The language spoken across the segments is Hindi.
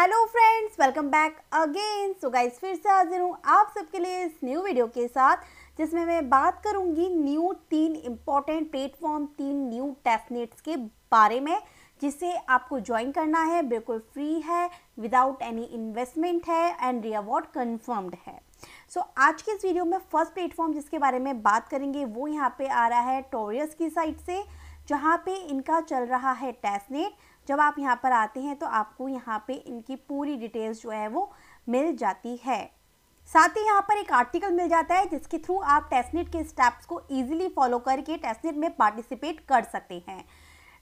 Hello friends welcome back again so guys फिर से हाजिर हूँ आप सबके लिए इस न्यू वीडियो के साथ जिसमें मैं बात करूँगी न्यू तीन इम्पॉर्टेंट प्लेटफॉर्म तीन न्यू टेस्टनेट्स के बारे में जिसे आपको ज्वाइन करना है बिल्कुल फ्री है विदाउट एनी इन्वेस्टमेंट है एंड अवॉर्ड कन्फर्म्ड है सो so, आज के इस वीडियो में फर्स्ट प्लेटफॉर्म जिसके बारे में बात करेंगे वो यहाँ पे आ रहा है टोरियस की साइड से जहाँ पे इनका चल रहा है नेट जब आप यहाँ पर आते हैं तो आपको यहाँ पे इनकी पूरी डिटेल्स जो है वो मिल जाती है साथ ही यहाँ पर एक आर्टिकल मिल जाता है जिसके थ्रू आप टेस्टनेट के स्टेप्स को इजीली फॉलो करके टेस्टनेट में पार्टिसिपेट कर सकते हैं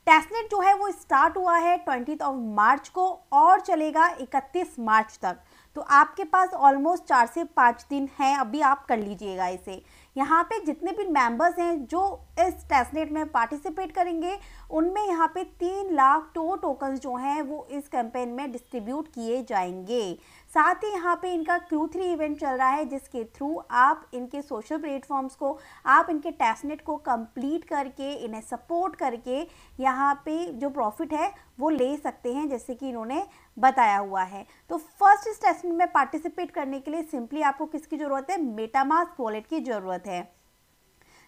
टेस्टनेट जो है वो स्टार्ट हुआ है ट्वेंटी ऑफ मार्च को और चलेगा इकतीस मार्च तक तो आपके पास ऑलमोस्ट चार से पाँच दिन हैं अभी आप कर लीजिएगा इसे यहाँ पे जितने भी मेंबर्स हैं जो इस टेस्टनेट में पार्टिसिपेट करेंगे उनमें यहाँ पे तीन लाख टो टोकन्स जो हैं वो इस कैंपेन में डिस्ट्रीब्यूट किए जाएंगे साथ ही यहाँ पे इनका क्यू थ्री इवेंट चल रहा है जिसके थ्रू आप इनके सोशल प्लेटफॉर्म्स को आप इनके टेस्टनेट को कंप्लीट करके इन्हें सपोर्ट करके यहाँ पे जो प्रॉफिट है वो ले सकते हैं जैसे कि इन्होंने बताया हुआ है तो फर्स्ट इस टेस्ट में पार्टिसिपेट करने के लिए सिंपली आपको किसकी ज़रूरत है मेटामास्क वॉलेट की ज़रूरत है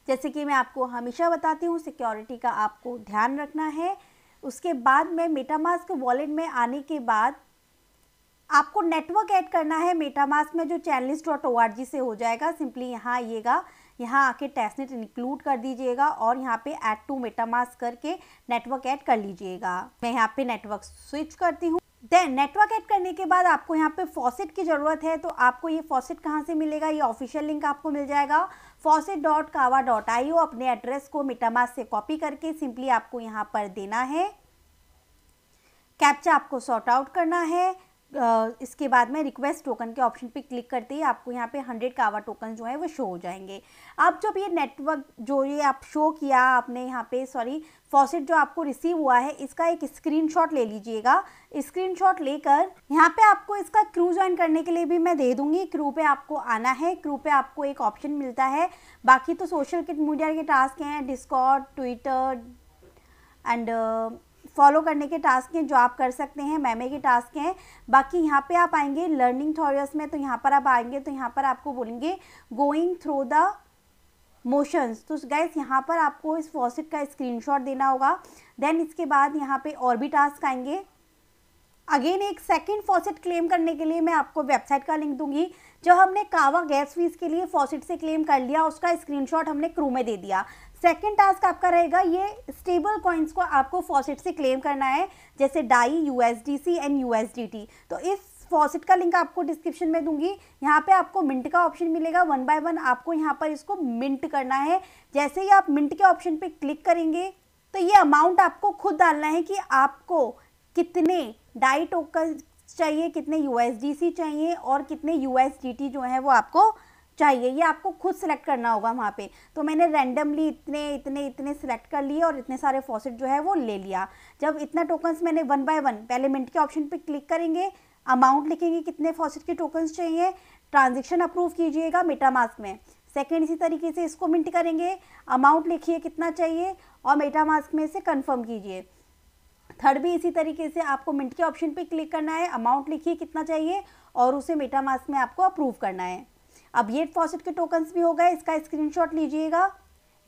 जैसे कि मैं आपको हमेशा बताती हूँ सिक्योरिटी का आपको ध्यान रखना है उसके बाद में मेटामास्क वॉलेट में आने के बाद आपको नेटवर्क ऐड करना है मेटामास्क में जो चैनलिस्ट डॉट ओ आर जी से हो जाएगा सिंपली यहाँ आइएगा यहाँ आके टेस्टनेट इंक्लूड कर दीजिएगा और यहाँ पे ऐड टू मेटामास्क करके नेटवर्क ऐड कर लीजिएगा मैं यहाँ पे नेटवर्क स्विच करती हूँ देन नेटवर्क ऐड करने के बाद आपको यहाँ पे फॉसेट की ज़रूरत है तो आपको ये फॉसेट कहाँ से मिलेगा ये ऑफिशियल लिंक आपको मिल जाएगा faucet dot Kava dot I O अपने एड्रेस को मेटामास से कॉपी करके सिंपली आपको यहाँ पर देना है कैप्चा आपको सॉर्ट आउट करना है इसके बाद में रिक्वेस्ट टोकन के ऑप्शन पे क्लिक करते ही आपको यहाँ पे हंड्रेड कावा टोकन जो है वो शो हो जाएंगे अब जब ये नेटवर्क जो ये आप शो किया आपने यहाँ पे सॉरी फॉसिट जो आपको रिसीव हुआ है इसका एक स्क्रीनशॉट ले लीजिएगा स्क्रीनशॉट लेकर यहाँ पे आपको इसका क्रू ज्वाइन करने के लिए भी मैं दे दूंगी क्रू पे आपको आना है क्रू पे आपको एक ऑप्शन मिलता है बाकी तो सोशल मीडिया के टास्क हैं डिस्कॉट ट्विटर एंड फॉलो करने के टास्क हैं जो आप कर सकते हैं मैमे के टास्क हैं बाकी यहाँ पे आप आएंगे लर्निंग थॉरियस में तो यहाँ पर आप आएंगे तो यहाँ पर आपको बोलेंगे गोइंग थ्रू द मोशंस तो गैस यहाँ पर आपको इस फॉसिट का स्क्रीनशॉट देना होगा देन इसके बाद यहाँ पे और भी टास्क आएंगे अगेन एक सेकंड फॉसिट क्लेम करने के लिए मैं आपको वेबसाइट का लिंक दूंगी जो हमने कावा गैस फीस के लिए फॉसिट से क्लेम कर लिया उसका स्क्रीनशॉट हमने क्रू में दे दिया सेकेंड टास्क आपका रहेगा ये स्टेबल कॉइन्स को आपको फॉसिट से क्लेम करना है जैसे डाई यूएसडीसी एंड टी तो इस फॉसिट का लिंक आपको डिस्क्रिप्शन में दूंगी यहाँ पे आपको मिंट का ऑप्शन मिलेगा वन बाय वन आपको यहाँ पर इसको मिंट करना है जैसे ही आप मिंट के ऑप्शन पे क्लिक करेंगे तो ये अमाउंट आपको खुद डालना है कि आपको कितने डाई टोकन चाहिए कितने यू चाहिए और कितने यू जो है वो आपको चाहिए ये आपको खुद सेलेक्ट करना होगा वहाँ पे तो मैंने रैंडमली इतने इतने इतने सेलेक्ट कर लिए और इतने सारे फॉसिट जो है वो ले लिया जब इतना टोकन्स मैंने वन बाय वन पहले मिनट के ऑप्शन पे क्लिक करेंगे अमाउंट लिखेंगे कितने फॉसिट के टोकन्स चाहिए ट्रांजेक्शन अप्रूव कीजिएगा मेटा मास्क में सेकेंड इसी तरीके से इसको मिनट करेंगे अमाउंट लिखिए कितना चाहिए और मेटा मास्क में से कन्फर्म कीजिए थर्ड भी इसी तरीके से आपको मिनट के ऑप्शन पे क्लिक करना है अमाउंट लिखिए कितना चाहिए और उसे मेटामास्क में आपको अप्रूव करना है अब ये फॉसिट के टोकन्स भी हो गए इसका स्क्रीनशॉट लीजिएगा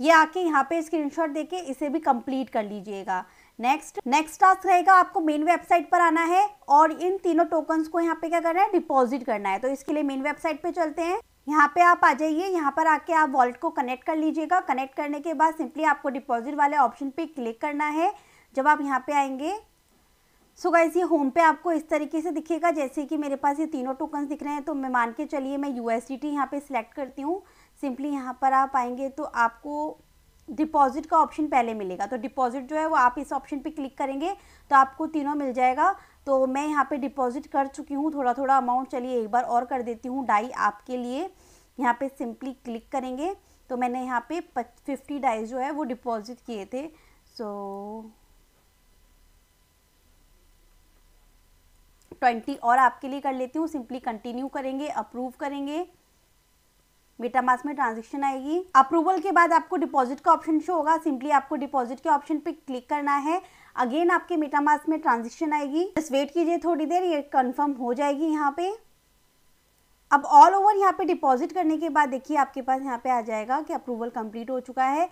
ये आके यहाँ पे स्क्रीनशॉट देके इसे भी कंप्लीट कर लीजिएगा नेक्स्ट नेक्स्ट टास्क रहेगा आपको मेन वेबसाइट पर आना है और इन तीनों टोकन्स को यहाँ पे क्या करना है डिपॉजिट करना है तो इसके लिए मेन वेबसाइट पे चलते हैं यहाँ पे आप आ जाइए यहाँ पर आके आप वॉलेट को कनेक्ट कर लीजिएगा कनेक्ट करने के बाद सिंपली आपको डिपॉजिट वाले ऑप्शन पे क्लिक करना है जब आप यहाँ पे आएंगे सो so गाइज ये होम पे आपको इस तरीके से दिखेगा जैसे कि मेरे पास ये तीनों टोकन दिख रहे हैं तो मैं मान के चलिए मैं यू एस यहाँ पर सिलेक्ट करती हूँ सिंपली यहाँ पर आप आएंगे तो आपको डिपॉजिट का ऑप्शन पहले मिलेगा तो डिपॉजिट जो है वो आप इस ऑप्शन पे क्लिक करेंगे तो आपको तीनों मिल जाएगा तो मैं यहाँ पे डिपॉजिट कर चुकी हूँ थोड़ा थोड़ा अमाउंट चलिए एक बार और कर देती हूँ डाई आपके लिए यहाँ पे सिंपली क्लिक करेंगे तो मैंने यहाँ पे फिफ्टी डाई जो है वो डिपॉजिट किए थे सो so, ट्वेंटी और आपके लिए कर लेती हूँ सिंपली कंटिन्यू करेंगे अप्रूव करेंगे मेटामास में ट्रांजेक्शन आएगी अप्रूवल के बाद आपको डिपॉजिट का ऑप्शन शो होगा सिंपली आपको डिपॉजिट के ऑप्शन पे क्लिक करना है अगेन आपके मेटामास में ट्रांजेक्शन आएगी बस वेट कीजिए थोड़ी देर ये कंफर्म हो जाएगी यहाँ पे अब ऑल ओवर यहाँ पे डिपॉजिट करने के बाद देखिए आपके पास यहाँ पे आ जाएगा कि अप्रूवल कंप्लीट हो चुका है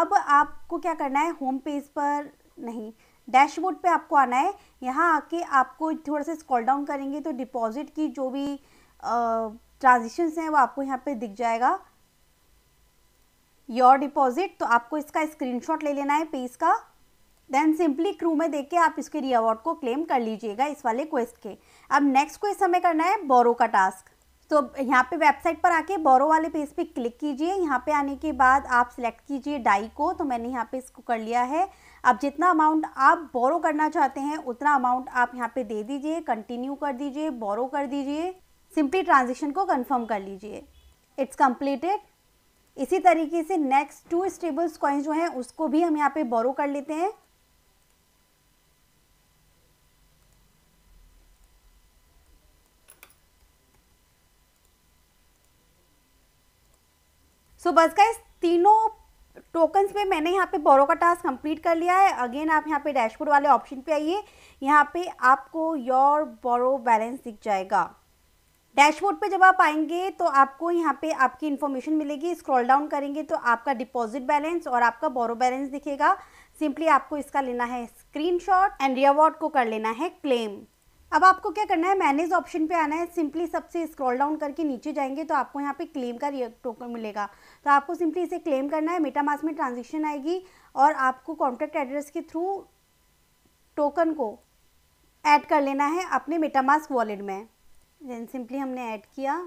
अब आपको क्या करना है होम पेज पर नहीं डैशबोर्ड पे आपको आना है यहाँ आके आपको थोड़ा सा स्कॉल डाउन करेंगे तो डिपॉजिट की जो भी ट्रांजेक्शन हैं वो आपको यहाँ पे दिख जाएगा योर डिपॉजिट तो आपको इसका स्क्रीनशॉट ले लेना है पेज का देन सिंपली क्रू में देख के आप इसके रिअवॉर्ड को क्लेम कर लीजिएगा इस वाले क्वेस्ट के अब नेक्स्ट क्वेस्ट हमें करना है बोरो का टास्क तो यहाँ पे वेबसाइट पर आके बोरो वाले पेज पे क्लिक कीजिए यहाँ पे आने के बाद आप सिलेक्ट कीजिए डाई को तो मैंने यहाँ पे इसको कर लिया है अब जितना अमाउंट आप बोरो करना चाहते हैं उतना अमाउंट आप यहाँ पे दे दीजिए कंटिन्यू कर दीजिए बोरो कर दीजिए सिंपली ट्रांजेक्शन को कन्फर्म कर लीजिए इट्स कम्प्लीटेड इसी तरीके से नेक्स्ट टू स्टेबल्स कॉइन्स जो हैं उसको भी हम यहाँ पे बोरो कर लेते हैं सो बस का इस तीनों टोकन्स में मैंने यहाँ पे बोरो का टास्क कंप्लीट कर लिया है अगेन आप यहाँ पे डैशबोर्ड वाले ऑप्शन पे आइए यहाँ पे आपको योर बोरो बैलेंस दिख जाएगा डैशबोर्ड पे जब आप आएंगे तो आपको यहाँ पे आपकी इन्फॉर्मेशन मिलेगी स्क्रॉल डाउन करेंगे तो आपका डिपॉजिट बैलेंस और आपका बोरो बैलेंस दिखेगा सिंपली आपको इसका लेना है स्क्रीन एंड रिवॉर्ड को कर लेना है क्लेम अब आपको क्या करना है मैनेज ऑप्शन पे आना है सिंपली सबसे स्क्रॉल डाउन करके नीचे जाएंगे तो आपको यहाँ पे क्लेम का टोकन मिलेगा तो आपको सिंपली इसे क्लेम करना है मेटामास में ट्रांजेक्शन आएगी और आपको कॉन्टैक्ट एड्रेस के थ्रू टोकन को ऐड कर लेना है अपने मेटामास वॉलेट में देन सिंपली हमने ऐड किया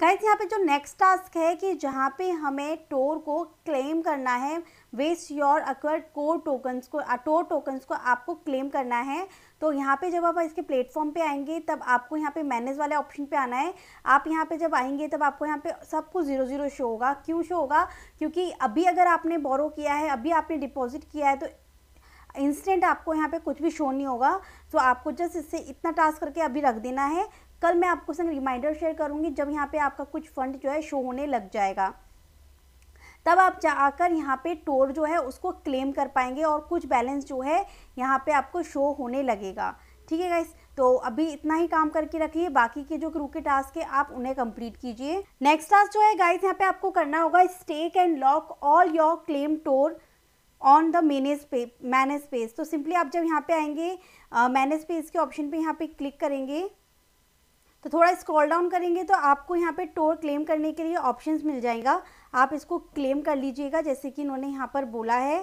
गाइस यहाँ पे जो नेक्स्ट टास्क है कि जहाँ पे हमें टोर को क्लेम करना है vest your acquired core tokens को टोर uh, टोकन्स को आपको क्लेम करना है तो यहाँ पे जब आप इसके प्लेटफॉर्म पे आएंगे तब आपको यहाँ पे मैनेज वाले ऑप्शन पे आना है आप यहाँ पे जब आएंगे तब आपको यहाँ पे सब कुछ जीरो जीरो शो होगा क्यों शो होगा क्योंकि अभी अगर आपने बोरो किया है अभी आपने डिपॉजिट किया है तो इंस्टेंट आपको यहाँ पे कुछ भी शो नहीं होगा तो आपको जस्ट इससे इतना टास्क करके अभी रख देना है कल मैं आपको संग रिमाइंडर शेयर करूंगी जब यहाँ पे आपका कुछ फंड जो है शो होने लग जाएगा तब आप जाकर यहाँ पे टोर जो है उसको क्लेम कर पाएंगे और कुछ बैलेंस जो है यहाँ पे आपको शो होने लगेगा ठीक है गाइस तो अभी इतना ही काम करके रखिए बाकी के जो क्रू के टास्क है आप उन्हें कंप्लीट कीजिए नेक्स्ट टास्क जो है गाइस यहाँ पे आपको करना होगा stake and lock all your claim Tor on the menu पे मैनेज पेज तो सिंपली आप जब यहाँ पे आएंगे मैनेज पेज के ऑप्शन पे यहाँ पे क्लिक करेंगे तो थोड़ा स्क्रॉल डाउन करेंगे तो आपको यहाँ पे टोर क्लेम करने के लिए ऑप्शंस मिल जाएगा आप इसको क्लेम कर लीजिएगा जैसे कि इन्होंने यहाँ पर बोला है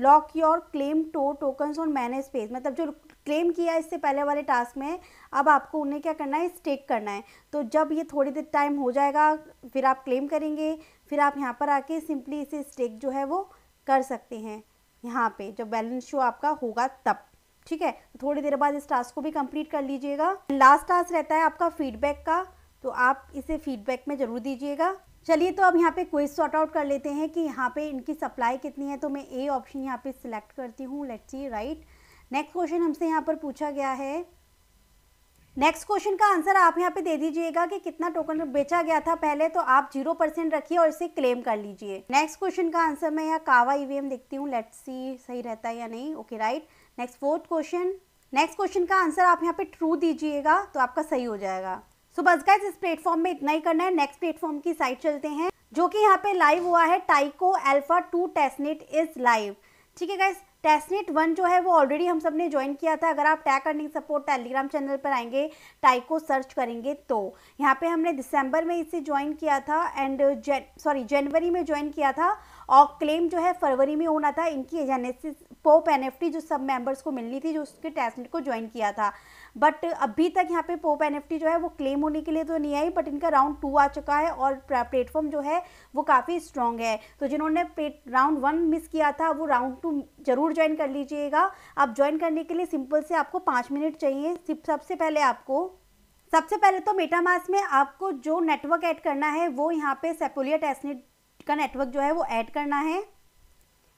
lock your claim Tor tokens और मैनेज स्पेस मतलब जो क्लेम किया इससे पहले वाले टास्क में अब आपको उन्हें क्या करना है स्टेक करना है तो जब ये थोड़ी देर टाइम हो जाएगा फिर आप क्लेम करेंगे फिर आप यहाँ पर आके सिंपली इसे स्टेक जो है वो कर सकते हैं यहाँ पे जब बैलेंस शो आपका होगा तब ठीक है तो थोड़ी देर बाद इस टास्क को भी कंप्लीट कर लीजिएगा लास्ट टास्क रहता है आपका फीडबैक का तो आप इसे फीडबैक में ज़रूर दीजिएगा चलिए तो अब यहाँ पे क्विज सॉर्ट आउट कर लेते हैं कि यहाँ पे इनकी सप्लाई कितनी है तो मैं ए ऑप्शन यहाँ पे सिलेक्ट करती हूँ let's see right next question हमसे यहाँ पर पूछा गया है नेक्स्ट क्वेश्चन का आंसर आप यहाँ पे दे दीजिएगा कि कितना टोकन बेचा गया था पहले तो आप जीरो परसेंट रखिए और इसे क्लेम कर लीजिए नेक्स्ट क्वेश्चन का आंसर मैं यहाँ कावा ईवीएम e देखती हूँ लेट्स सी सही रहता है या नहीं okay right right. Next fourth question next question का आंसर आप यहाँ पे ट्रू दीजिएगा तो आपका सही हो जाएगा सो बस गाइज इस प्लेटफॉर्म में इतना ही करना है नेक्स्ट प्लेटफॉर्म की साइड चलते हैं जो कि यहाँ पे लाइव हुआ है Taiko alpha two test is live ठीक है गाइज टेस्टनेट वन जो है वो ऑलरेडी हम सब ने ज्वाइन किया था अगर आप tech earning support Telegram channel पर आएंगे टाइको सर्च करेंगे तो यहाँ पे हमने दिसंबर में इसे ज्वाइन किया था एंड जन सॉरी जनवरी में ज्वाइन किया था और क्लेम जो है फरवरी में होना था इनकी जेनेसिस पोप एन जो सब मेंबर्स को मिलनी थी जो उसके टेस्टनेट को ज्वाइन किया था बट अभी तक यहाँ पे पोप एन जो है वो क्लेम होने के लिए तो नहीं आई बट इनका राउंड टू आ चुका है और प्लेटफॉर्म जो है वो काफ़ी स्ट्रॉन्ग है तो जिन्होंने राउंड वन मिस किया था वो राउंड टू जरूर ज्वाइन कर लीजिएगा आप ज्वाइन करने के लिए सिंपल से आपको पाँच मिनट चाहिए सबसे पहले आपको सबसे पहले तो मेटामास में आपको जो नेटवर्क ऐड करना है वो यहाँ पे सेपोलिया एसनेट का नेटवर्क जो है वो ऐड करना है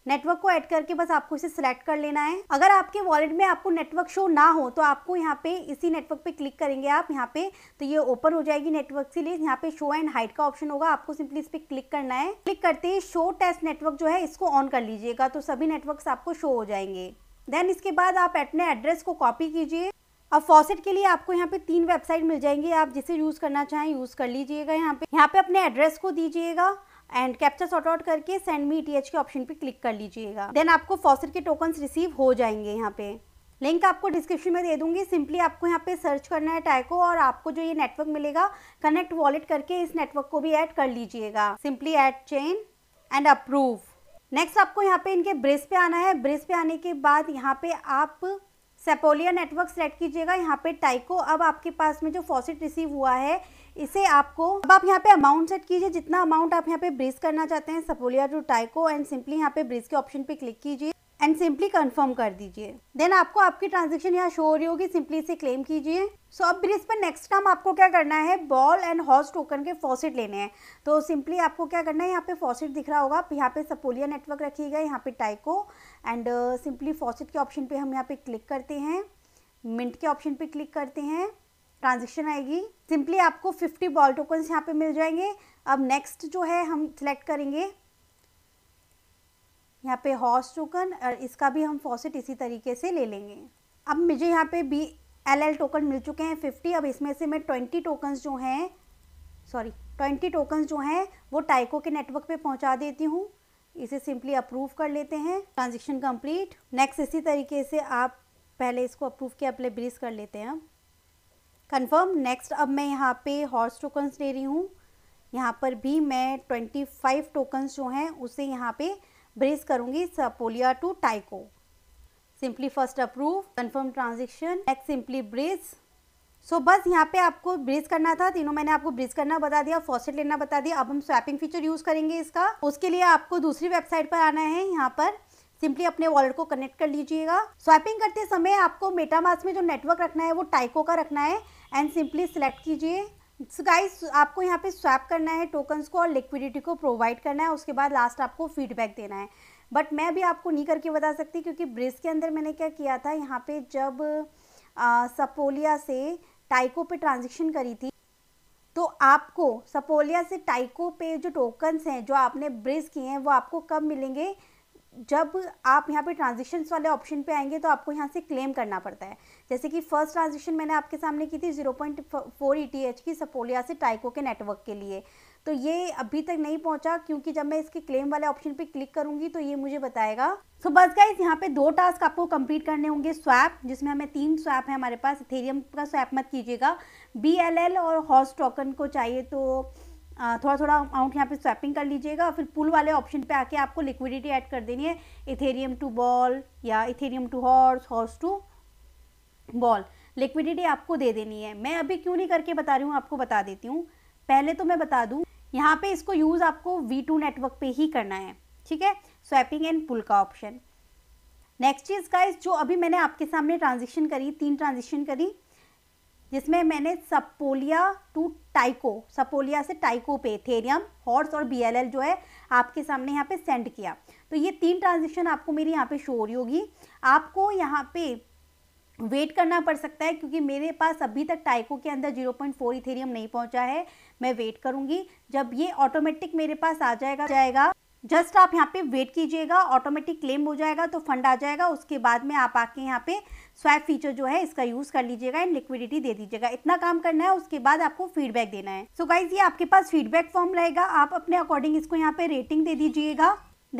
नेटवर्क को ऐड करके बस आपको इसे सिलेक्ट कर लेना है अगर आपके वॉलेट में आपको नेटवर्क शो ना हो तो आपको यहाँ पे इसी नेटवर्क पे क्लिक करेंगे आप यहाँ पे तो ये ओपन हो जाएगी नेटवर्क के लिए यहाँ पे शो एंड हाइट का ऑप्शन होगा आपको सिंपली इस पर क्लिक करना है क्लिक करते ही शो टेस्ट नेटवर्क जो है इसको ऑन कर लीजिएगा तो सभी नेटवर्क आपको शो हो जाएंगे देन इसके बाद आप अपने एड्रेस को कॉपी कीजिए अब फॉसेट के लिए आपको यहाँ पे तीन वेबसाइट मिल जाएंगी आप जिसे यूज़ करना चाहें यूज़ कर लीजिएगा यहाँ पे यहाँ पे अपने एड्रेस को दीजिएगा एंड कैप्चर सॉर्ट आउट करके सेंड मी टी के ऑप्शन पे क्लिक कर लीजिएगा देन आपको फॉसर के टोकन्स रिसीव हो जाएंगे यहाँ पे लिंक आपको डिस्क्रिप्शन में दे दूंगी सिंपली आपको यहाँ पे सर्च करना है टाइको और आपको जो ये नेटवर्क मिलेगा कनेक्ट वॉलेट करके इस नेटवर्क को भी ऐड कर लीजिएगा simply add chain and approve next आपको यहाँ पे इनके ब्रिज पे आना है ब्रेस पे आने के बाद यहाँ पे आप सेपोलिया नेटवर्क सेलेक्ट कीजिएगा यहाँ पे टाइको अब आपके पास में जो फॉसिट रिसीव हुआ है इसे आपको अब आप यहाँ पे अमाउंट सेट कीजिए जितना अमाउंट आप यहाँ पे ब्रीज करना चाहते हैं Sepolia to Taiko and simply यहाँ पे ब्रीज के ऑप्शन पे क्लिक कीजिए एंड सिंपली कंफर्म कर दीजिए देन आपको आपकी ट्रांजेक्शन यहाँ शो हो रही होगी सिंपली इसे क्लेम कीजिए सो अब ब्रिज पर नेक्स्ट टाइम आपको क्या करना है बॉल एंड हॉर्स टोकन के फॉसेट लेने हैं तो सिंपली आपको क्या करना है यहाँ पे फॉसेट दिख रहा होगा आप यहाँ पे सपोलिया नेटवर्क रखिएगा यहाँ पे टाइको एंड सिंपली फॉसेट के ऑप्शन पे हम यहाँ पे क्लिक करते हैं मिंट के ऑप्शन पे क्लिक करते हैं ट्रांजेक्शन आएगी सिंपली आपको फिफ्टी बॉल टोकन्स यहाँ पे मिल जाएंगे अब नेक्स्ट जो है हम सिलेक्ट करेंगे यहाँ पे हॉर्स टोकन और इसका भी हम फॉसिट इसी तरीके से ले लेंगे अब मुझे यहाँ पे बी एल एल टोकन मिल चुके हैं फिफ्टी अब इसमें से मैं ट्वेंटी टोकन्स जो हैं सॉरी ट्वेंटी टोकन्स जो हैं वो टाइको के नेटवर्क पे पहुँचा देती हूँ इसे सिंपली अप्रूव कर लेते हैं ट्रांजेक्शन कम्प्लीट नेक्स्ट इसी तरीके से आप पहले इसको अप्रूव किया अपने ब्रिज कर लेते हैं कन्फर्म नेक्स्ट अब मैं यहाँ पे हॉर्स टोकन्स ले रही हूँ यहाँ पर भी मैं ट्वेंटी फाइव टोकन्स जो हैं उसे यहाँ पे ब्रेस करूंगी Sepolia to Taiko simply first approve confirm transaction X simply bridge so बस यहाँ पे आपको ब्रिज करना था तीनों मैंने आपको ब्रिज करना बता दिया फॉसेट लेना बता दिया अब हम स्वैपिंग फीचर यूज़ करेंगे इसका उसके लिए आपको दूसरी वेबसाइट पर आना है यहाँ पर सिंपली अपने वॉलेट को कनेक्ट कर लीजिएगा स्वैपिंग करते समय आपको मेटामास में जो नेटवर्क रखना है वो टाइको का रखना है एंड सिंपली सिलेक्ट कीजिए सो गाइस आपको यहाँ पे स्वैप करना है टोकन्स को और लिक्विडिटी को प्रोवाइड करना है उसके बाद लास्ट आपको फीडबैक देना है बट मैं भी आपको नहीं करके बता सकती क्योंकि ब्रिज के अंदर मैंने क्या किया था यहाँ पे जब आ, सपोलिया से टाइको पे ट्रांजेक्शन करी थी तो आपको सपोलिया से टाइको पे जो टोकन्स हैं जो आपने ब्रिज किए हैं वो आपको कब मिलेंगे जब आप यहाँ पे ट्रांजेक्शन वाले ऑप्शन पे आएंगे तो आपको यहाँ से क्लेम करना पड़ता है जैसे कि फर्स्ट ट्रांजेक्शन मैंने आपके सामने की थी 0.4 ईटीएच e की सपोलिया से टाइको के नेटवर्क के लिए तो ये अभी तक नहीं पहुंचा क्योंकि जब मैं इसके क्लेम वाले ऑप्शन पे क्लिक करूंगी तो ये मुझे बताएगा सो so बस गाइज यहाँ पे दो टास्क आपको कंप्लीट करने होंगे स्वैप जिसमें हमें तीन स्वैप है हमारे पास इथेरियम का स्वैप मत कीजिएगा बी और हॉर्स टोकन को चाहिए तो थोड़ा थोड़ा अमाउंट यहाँ पे स्वैपिंग कर लीजिएगा फिर पुल वाले ऑप्शन पे आके आपको लिक्विडिटी ऐड कर देनी है इथेरियम टू बॉल या Ethereum to horse horse to ball liquidity आपको दे देनी है मैं अभी क्यों नहीं करके बता रही हूँ आपको बता देती हूँ पहले तो मैं बता दूँ यहाँ पे इसको यूज़ आपको वी टू नेटवर्क पर ही करना है ठीक है स्वैपिंग एंड पुल का ऑप्शन नेक्स्ट चीज़ का जो अभी मैंने आपके सामने ट्रांजेक्शन करी तीन ट्रांजेक्शन करी जिसमें मैंने सपोलिया टू टाइको सपोलिया से टाइको पे थेरियम हॉर्स और बीएलएल जो है आपके सामने यहाँ पे सेंड किया तो ये तीन ट्रांजेक्शन आपको मेरी यहाँ पे शो हो रही होगी आपको यहाँ पे वेट करना पड़ सकता है क्योंकि मेरे पास अभी तक टाइको के अंदर 0.4 पॉइंट इथेरियम नहीं पहुंचा है मैं वेट करूंगी जब ये ऑटोमेटिक मेरे पास आ जाएगा जाएगा जस्ट आप यहाँ पे वेट कीजिएगा ऑटोमेटिक क्लेम हो जाएगा तो फंड आ जाएगा उसके बाद में आप आके यहाँ पे स्वैप फीचर जो है इसका यूज कर लीजिएगा एंड लिक्विडिटी दे दीजिएगा इतना काम करना है उसके बाद आपको फीडबैक देना है सो so गाइज ये आपके पास फीडबैक फॉर्म रहेगा आप अपने अकॉर्डिंग इसको यहाँ पे रेटिंग दे दीजिएगा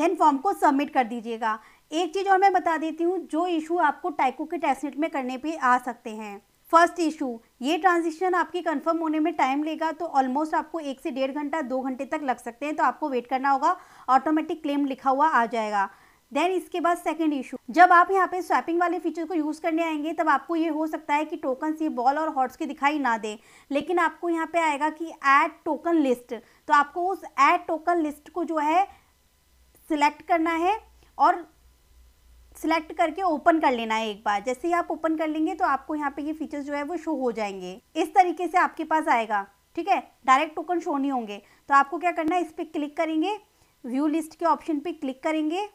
देन फॉर्म को सबमिट कर दीजिएगा एक चीज़ और मैं बता देती हूँ जो इशू आपको टाइको के टेस्टनेट में करने पे आ सकते हैं फर्स्ट इशू ये ट्रांजिशन आपकी कंफर्म होने में टाइम लेगा तो ऑलमोस्ट आपको एक से डेढ़ घंटा दो घंटे तक लग सकते हैं तो आपको वेट करना होगा ऑटोमेटिक क्लेम लिखा हुआ आ जाएगा देन इसके बाद सेकंड इशू जब आप यहाँ पे स्वैपिंग वाले फीचर को यूज़ करने आएंगे तब आपको ये हो सकता है कि टोकन ये बॉल और हॉट्स के दिखाई ना दे लेकिन आपको यहाँ पे आएगा कि ऐड टोकन लिस्ट तो आपको उस ऐड टोकन लिस्ट को जो है सिलेक्ट करना है और सिलेक्ट करके ओपन कर लेना है एक बार जैसे ही आप ओपन कर लेंगे तो आपको यहाँ पे ये फीचर्स जो है वो शो हो जाएंगे इस तरीके से आपके पास आएगा ठीक है डायरेक्ट टोकन शो नहीं होंगे तो आपको क्या करना है इस पर क्लिक करेंगे व्यू लिस्ट के ऑप्शन पे क्लिक करेंगे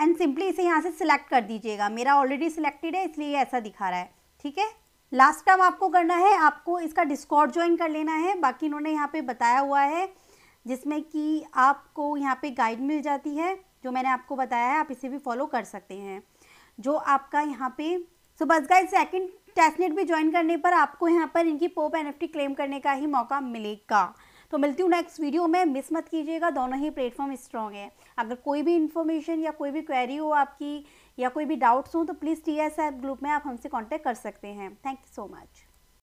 एंड सिंपली इसे यहाँ से सिलेक्ट कर दीजिएगा मेरा ऑलरेडी सिलेक्टेड है इसलिए ऐसा दिखा रहा है ठीक है लास्ट टाइम आपको करना है आपको इसका डिस्कॉर्ड ज्वाइन कर लेना है बाकी इन्होंने यहाँ पे बताया हुआ है जिसमें कि आपको यहाँ पे गाइड मिल जाती है जो मैंने आपको बताया है आप इसे भी फॉलो कर सकते हैं जो आपका यहाँ पे सो बस गाइज सेकंड टेस्टनेट भी ज्वाइन करने पर आपको यहाँ पर इनकी पोप एनएफटी क्लेम करने का ही मौका मिलेगा तो मिलती हूँ नेक्स्ट वीडियो में मिस मत कीजिएगा दोनों ही प्लेटफॉर्म स्ट्रॉन्ग है अगर कोई भी इन्फॉर्मेशन या कोई भी क्वेरी हो आपकी या कोई भी डाउट्स हो तो प्लीज़ टी एस ग्रुप में आप हमसे कॉन्टैक्ट कर सकते हैं थैंक यू सो मच